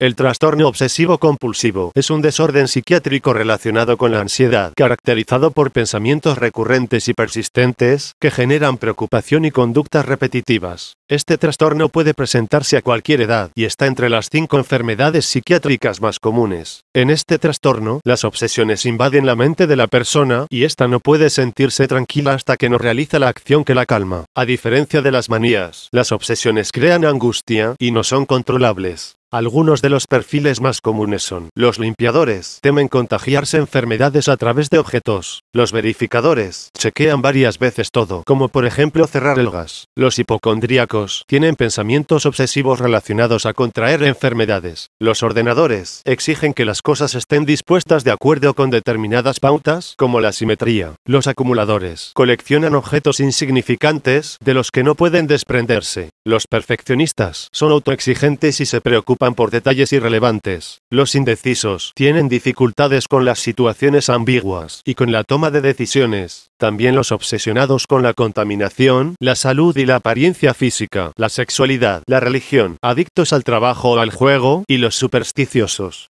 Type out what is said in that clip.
El trastorno obsesivo-compulsivo es un desorden psiquiátrico relacionado con la ansiedad, caracterizado por pensamientos recurrentes y persistentes, que generan preocupación y conductas repetitivas. Este trastorno puede presentarse a cualquier edad y está entre las cinco enfermedades psiquiátricas más comunes. En este trastorno, las obsesiones invaden la mente de la persona y ésta no puede sentirse tranquila hasta que no realiza la acción que la calma. A diferencia de las manías, las obsesiones crean angustia y no son controlables. Algunos de los perfiles más comunes son los limpiadores, temen contagiarse enfermedades a través de objetos, los verificadores, chequean varias veces todo, como por ejemplo cerrar el gas, los hipocondríacos, tienen pensamientos obsesivos relacionados a contraer enfermedades, los ordenadores, exigen que las cosas estén dispuestas de acuerdo con determinadas pautas, como la simetría, los acumuladores, coleccionan objetos insignificantes de los que no pueden desprenderse, los perfeccionistas, son autoexigentes y se preocupan por detalles irrelevantes. Los indecisos tienen dificultades con las situaciones ambiguas y con la toma de decisiones. También los obsesionados con la contaminación, la salud y la apariencia física, la sexualidad, la religión, adictos al trabajo o al juego, y los supersticiosos.